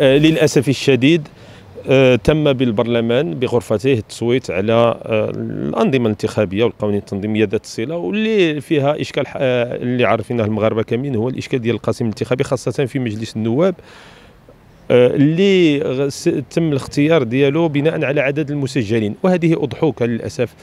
آه، للأسف الشديد آه، تم بالبرلمان بغرفته التصويت على آه، الأنظمة الانتخابية والقوانين التنظيمية ذات الصلة واللي فيها إشكال اللي عارفينه المغاربة كاملين هو الإشكال ديال القاسم الانتخابي خاصة في مجلس النواب آه، اللي تم الاختيار ديالو بناء على عدد المسجلين وهذه أضحوكة للأسف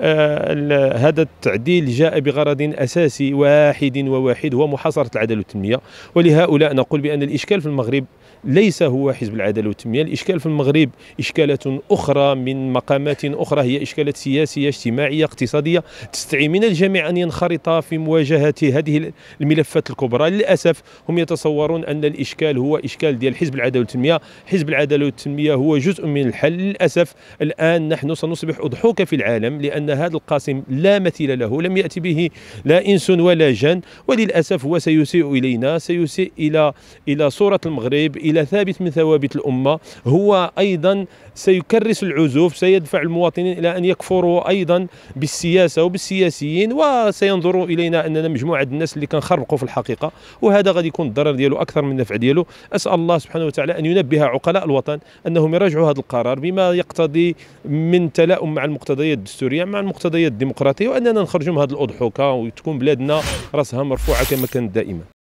آه، هذا التعديل جاء بغرض أساسي واحد وواحد هو محاصرة العدالة والتنمية ولهؤلاء نقول بأن الإشكال في المغرب ليس هو حزب العداله والتنميه، الاشكال في المغرب اشكالات اخرى من مقامات اخرى هي اشكالات سياسيه، اجتماعيه، اقتصاديه، تستعين من الجميع ان ينخرط في مواجهه هذه الملفات الكبرى، للاسف هم يتصورون ان الاشكال هو اشكال ديال حزب العداله العداله والتنميه حزب العداله والتنميه هو جزء من الحل للاسف الان نحن سنصبح اضحوكه في العالم لان هذا القاسم لا مثيل له لم ياتي به لا انس ولا جن وللاسف هو سيسيء الينا سيسيء الى الى صوره المغرب الى ثابت من ثوابت الامه هو ايضا سيكرس العزوف سيدفع المواطنين الى ان يكفروا ايضا بالسياسه وبالسياسيين وسينظروا الينا اننا مجموعه الناس اللي كنخرقوا في الحقيقه وهذا غادي يكون الضرر ديالو اكثر من النفع ديالو اسال الله سبحانه وتعالى على أن ينبه عقلاء الوطن أنهم يراجعوا هذا القرار بما يقتضي من تلاؤم مع المقتضيات الدستورية مع المقتضيات الديمقراطية وأننا نخرجوا من هذه الأضحوكة وتكون بلادنا رأسها مرفوعة كما كانت دائما